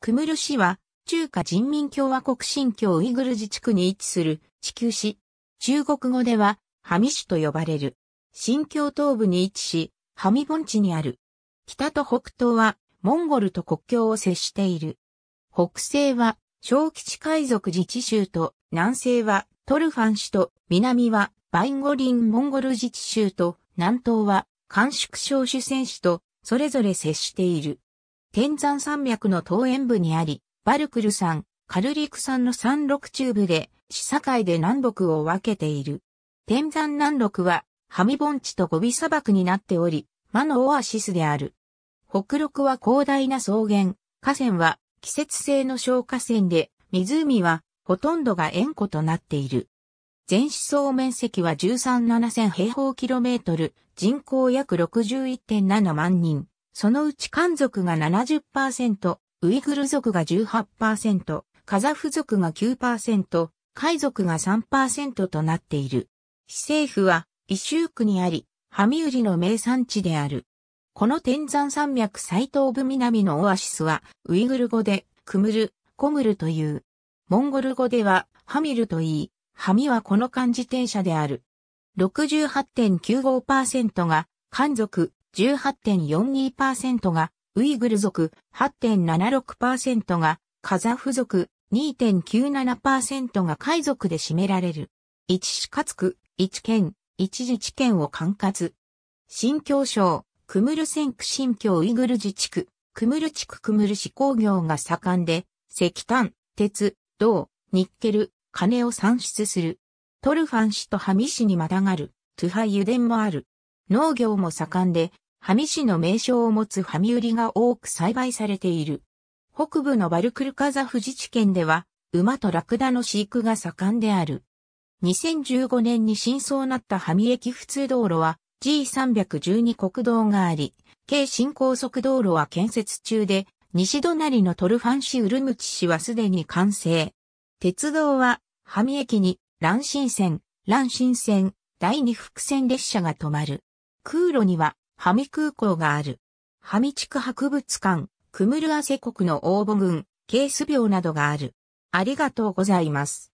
クムル市は、中華人民共和国新疆ウイグル自治区に位置する地球市。中国語では、ハミ市と呼ばれる。新疆東部に位置し、ハミ盆地にある。北と北東は、モンゴルと国境を接している。北西は、小吉海賊自治州と、南西は、トルファン市と、南は、バインゴリンモンゴル自治州と、南東は、甘粛省主戦市と、それぞれ接している。天山山脈の東縁部にあり、バルクル山、カルリク山の山麓中部で、市境で南北を分けている。天山南麓は、ハミ盆地とゴビ砂漠になっており、魔のオアシスである。北麓は広大な草原、河川は季節性の消火線で、湖はほとんどが塩湖となっている。全市総面積は137000平方キロメートル、人口約61.7万人。そのうち漢族が70%、ウイグル族が18%、カザフ族が9%、海族が3%となっている。市政府は、ュー区にあり、ハミウリの名産地である。この天山山脈最東部南のオアシスは、ウイグル語で、クムル、コムルという。モンゴル語では、ハミルといい、ハミはこの漢字転写である。68.95%が、漢族、18.42%がウイグル族、8.76%がカザフ族、2.97%が海族で占められる。一市かつく、一県、一自治県を管轄。新京省、クムルセン新京ウイグル自治区、クムル地区クムル市工業が盛んで、石炭、鉄、銅、ニッケル、金を産出する。トルファン市とハミ市にまたがる、トゥハ油田もある。農業も盛んで、ハミ市の名称を持つハミ売りが多く栽培されている。北部のバルクルカザフ士地県では、馬とラクダの飼育が盛んである。2015年に真相なったハミ駅普通道路は G312 国道があり、軽新高速道路は建設中で、西隣のトルファン市ウルムチ市はすでに完成。鉄道は、ハミ駅に、乱新線、乱新線、第二伏線列車が止まる。空路には、ハミ空港がある。ハミ地区博物館、クムルアセ国の応募軍、ケース病などがある。ありがとうございます。